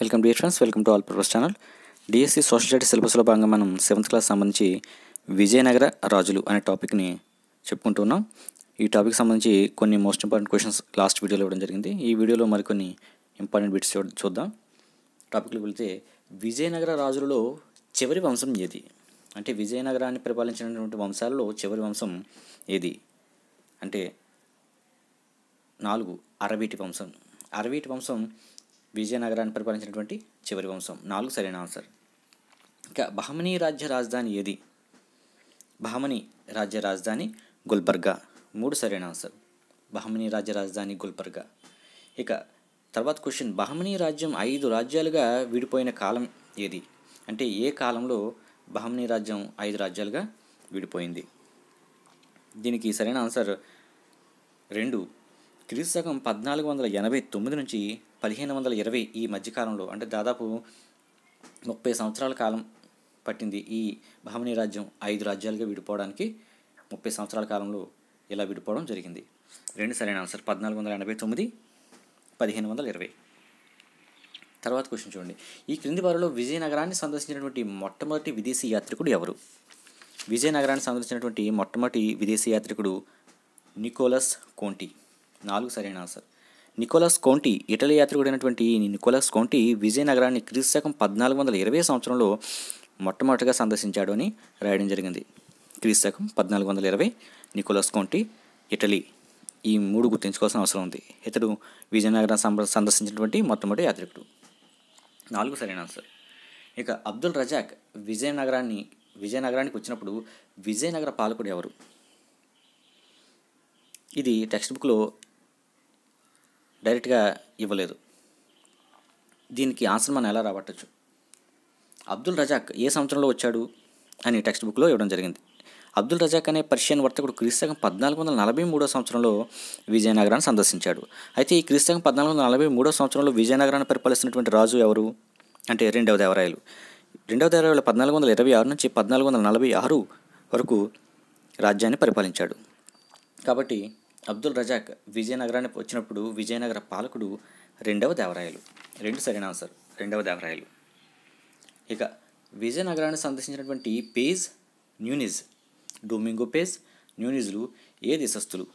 welcome dear friends welcome to all purpose channel DSC social studies సిలబస్లో భాగంగా మనం seventh class సంబంధించి విజయనగర రాజులు అనే టాపిక్ని చెప్పుకుంటున్నాం ఈ టాపిక్ సంబంధించి కొన్ని మోస్ట్ ఇంపార్టెంట్ క్వశ్చన్స్ లాస్ట్ వీడియోలో ఇవ్వడం జరిగింది ఈ వీడియోలో మరికొన్ని ఇంపార్టెంట్ బిట్స్ చూద్దాం టాపిక్లో వెళ్తే విజయనగర రాజులలో చివరి వంశం ఏది అంటే విజయనగరాన్ని పరిపాలించినటువంటి వంశాలలో చివరి వంశం ఏది అంటే నాలుగు అరవీటి వంశం అరవీటి వంశం విజయనగరాన్ని పరిపాలించినటువంటి చివరి వంశం నాలుగు సరైన ఆన్సర్ ఇక బహమనీ రాజ్య రాజధాని ఏది బహమని రాజ్య రాజధాని గుల్బర్గా మూడు సరైన ఆన్సర్ బహమనీ రాజ్య రాజధాని గుల్బర్గా ఇక తర్వాత క్వశ్చన్ బహమనీ రాజ్యం ఐదు రాజ్యాలుగా విడిపోయిన కాలం ఏది అంటే ఏ కాలంలో బహమనీ రాజ్యం ఐదు రాజ్యాలుగా విడిపోయింది దీనికి సరైన ఆన్సర్ రెండు క్రీస్తు శకం పద్నాలుగు వందల ఎనభై తొమ్మిది నుంచి పదిహేను వందల ఇరవై ఈ మధ్యకాలంలో అంటే దాదాపు ముప్పై సంవత్సరాల కాలం పట్టింది ఈ భావనీ రాజ్యం ఐదు రాజ్యాలుగా విడిపోవడానికి ముప్పై సంవత్సరాల కాలంలో ఇలా విడిపోవడం జరిగింది రెండు సరైన ఆన్సర్ పద్నాలుగు వందల ఎనభై తొమ్మిది పదిహేను వందల ఇరవై తర్వాత క్వశ్చన్ చూడండి ఈ క్రింది వారిలో విజయనగరాన్ని సందర్శించినటువంటి మొట్టమొదటి విదేశీ యాత్రికుడు ఎవరు విజయనగరాన్ని సందర్శించినటువంటి మొట్టమొదటి విదేశీ యాత్రికుడు నికోలస్ కోంటి నాలుగు సరైన ఆన్సర్ నికోలస్ కోంటి ఇటలీ యాత్రికుడైనటువంటి నికోలస్ కోంటి విజయనగరాన్ని క్రీస్తు శకం పద్నాలుగు వందల ఇరవై సంవత్సరంలో మొట్టమొదటిగా సందర్శించాడు అని రాయడం జరిగింది క్రీస్తు శకం పద్నాలుగు వందల ఇరవై నికోలస్ కోంటి ఇటలీ ఈ మూడు గుర్తుంచుకోవాల్సిన అవసరం ఉంది ఇతడు విజయనగరం సందర్శించినటువంటి మొట్టమొదటి యాత్రికుడు నాలుగు సరైన ఆన్సర్ ఇక అబ్దుల్ రజాక్ విజయనగరాన్ని విజయనగరానికి వచ్చినప్పుడు విజయనగర పాలకుడు ఎవరు ఇది టెక్స్ట్ బుక్లో డైరెక్ట్గా ఇవ్వలేదు దీనికి ఆన్సర్ మనం ఎలా రాబట్టచ్చు అబ్దుల్ రజాక్ ఏ సంవత్సరంలో వచ్చాడు అని టెక్స్ట్ బుక్లో ఇవ్వడం జరిగింది అబ్దుల్ రజాక్ అనే పర్షియన్ వర్తకుడు క్రీస్తకం పద్నాలుగు వందల నలభై మూడో సంవత్సరంలో విజయనగరాన్ని సందర్శించాడు అయితే ఈ క్రీస్తకం పద్నాలుగు వందల నలభై మూడో సంవత్సరంలో విజయనగరాన్ని పరిపాలిస్తున్నటువంటి రాజు ఎవరు అంటే రెండవ దేవరాయలు రెండవ దేవరాయలు పద్నాలుగు వందల ఇరవై ఆరు నుంచి పద్నాలుగు వందల నలభై ఆరు వరకు రాజ్యాన్ని పరిపాలించాడు కాబట్టి అబ్దుల్ రజాక్ విజయనగరానికి వచ్చినప్పుడు విజయనగర పాలకుడు రెండవ దేవరాయలు రెండు సరైన ఆన్సర్ రెండవ దేవరాయలు ఇక విజయనగరాన్ని సందర్శించినటువంటి పేజ్ న్యూనిజ్ డొమింగో పేజ్ న్యూనిజ్లు ఏ దేశస్థులు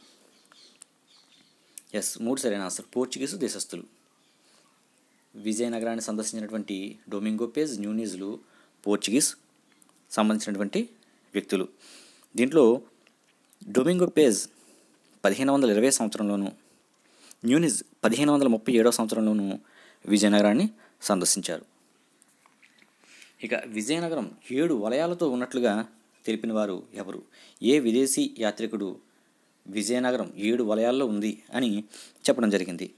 ఎస్ మూడు సరైన ఆన్సర్ పోర్చుగీసు దేశస్థులు విజయనగరాన్ని సందర్శించినటువంటి డొమింగో పేజ్ న్యూనిజ్లు పోర్చుగీస్ సంబంధించినటువంటి వ్యక్తులు దీంట్లో డొమింగో పేజ్ పదిహేను వందల ఇరవై సంవత్సరంలోనూ న్యూనిజ్ పదిహేను వందల ముప్పై ఏడవ సంవత్సరంలోనూ విజయనగరాన్ని సందర్శించారు ఇక విజయనగరం ఏడు వలయాలతో ఉన్నట్లుగా తెలిపిన వారు ఎవరు ఏ విదేశీ యాత్రికుడు విజయనగరం ఏడు వలయాల్లో ఉంది అని చెప్పడం జరిగింది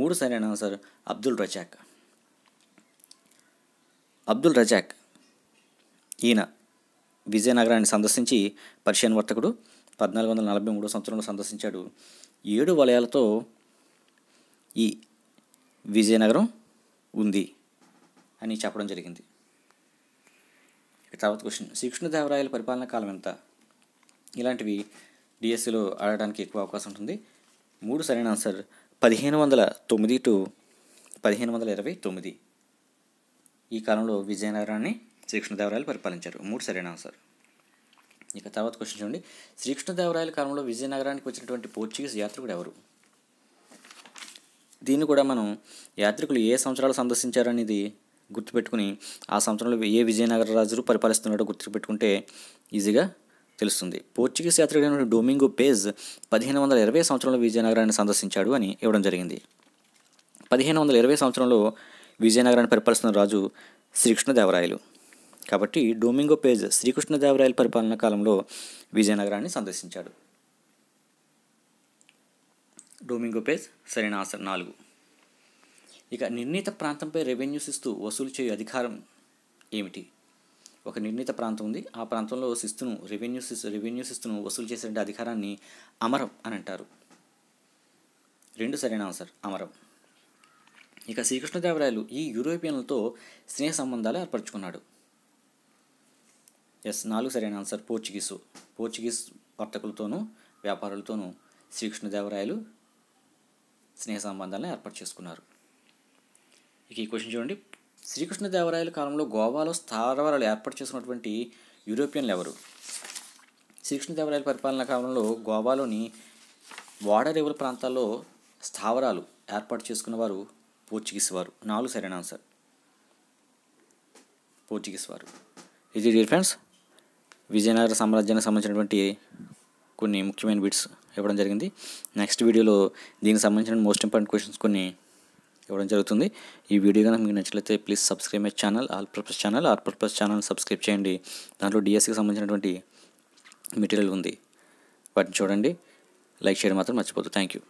మూడు సరైన answer Abdul Razak Abdul Razak ఈయన విజయనగరాన్ని సందర్శించి పర్షియన్ వర్తకుడు పద్నాలుగు వందల నలభై మూడో సంవత్సరంలో సందర్శించాడు ఏడు వలయాలతో ఈ విజయనగరం ఉంది అని చెప్పడం జరిగింది తర్వాత క్వశ్చన్ శ్రీకృష్ణదేవరాయల పరిపాలన కాలం ఎంత ఇలాంటివి డిఎస్సిలో ఆడడానికి ఎక్కువ అవకాశం ఉంటుంది మూడు సరైన ఆన్సర్ పదిహేను వందల తొమ్మిది టు పదిహేను వందల ఇరవై తొమ్మిది ఈ కాలంలో విజయనగరాన్ని శ్రీకృష్ణదేవరాయలు పరిపాలించారు మూడు సరైన ఆన్సర్ ఇక తర్వాత క్వశ్చన్ చూడండి శ్రీకృష్ణదేవరాయల కాలంలో విజయనగరానికి వచ్చినటువంటి పోర్చుగీస్ యాత్రికుడు ఎవరు దీన్ని కూడా మనం యాత్రికులు ఏ సంవత్సరాలు సందర్శించారనేది గుర్తుపెట్టుకుని ఆ సంవత్సరంలో ఏ విజయనగర రాజులు పరిపాలిస్తున్నాడో గుర్తుపెట్టుకుంటే ఈజీగా తెలుస్తుంది పోర్చుగీస్ యాత్రికుడైన డొమింగో పేజ్ పదిహేను వందల ఇరవై సంవత్సరంలో విజయనగరాన్ని సందర్శించాడు అని ఇవ్వడం జరిగింది పదిహేను వందల ఇరవై సంవత్సరంలో విజయనగరాన్ని పరిపాలిస్తున్న రాజు శ్రీకృష్ణదేవరాయలు కాబట్టి డోమింగో పేజ్ శ్రీకృష్ణదేవరాయల పరిపాలన కాలంలో విజయనగరాన్ని సందర్శించాడు డోమింగో పేజ్ సరైన ఆన్సర్ నాలుగు ఇక నిర్ణీత ప్రాంతంపై రెవెన్యూస్ ఇస్తూ వసూలు చేయు అధికారం ఏమిటి ఒక నిర్ణీత ప్రాంతం ఉంది ఆ ప్రాంతంలో శిస్తును రెవెన్యూ రెవెన్యూ శిస్తును వసూలు చేసే అధికారాన్ని అమరం అని అంటారు రెండు సరైన ఆన్సర్ అమరం ఇక శ్రీకృష్ణదేవరాయలు ఈ యూరోపియన్లతో స్నేహ సంబంధాలు ఏర్పరచుకున్నాడు ఎస్ నాలుగు సరైన ఆన్సర్ పోర్చుగీసు పోర్చుగీస్ వర్తకులతోనూ వ్యాపారులతోనూ శ్రీకృష్ణదేవరాయలు స్నేహ సంబంధాలను ఏర్పాటు చేసుకున్నారు ఇక ఈ క్వశ్చన్ చూడండి శ్రీకృష్ణదేవరాయల కాలంలో గోవాలో స్థావరాలు ఏర్పాటు చేసుకున్నటువంటి యూరోపియన్లు ఎవరు శ్రీకృష్ణదేవరాయల పరిపాలన కాలంలో గోవాలోని వాడరేవుల ప్రాంతాల్లో స్థావరాలు ఏర్పాటు చేసుకున్న వారు పోర్చుగీస్ వారు నాలుగు సరైన ఆన్సర్ పోర్చుగీస్ వారు ఇది డియర్ ఫ్రెండ్స్ విజయనగర సామ్రాజ్యానికి సంబంధించినటువంటి కొన్ని ముఖ్యమైన బిట్స్ ఇవ్వడం జరిగింది నెక్స్ట్ వీడియోలో దీనికి సంబంధించిన మోస్ట్ ఇంపార్టెంట్ క్వశ్చన్స్ కొన్ని ఇవ్వడం జరుగుతుంది ఈ వీడియో కనుక మీకు నచ్చినట్లయితే please subscribe my channel all purpose channel all purpose channel subscribe చేయండి దాంట్లో డిఎస్సికి సంబంధించినటువంటి మెటీరియల్ ఉంది వాటిని చూడండి లైక్ చేయడం మాత్రం మర్చిపోతుంది థ్యాంక్ యూ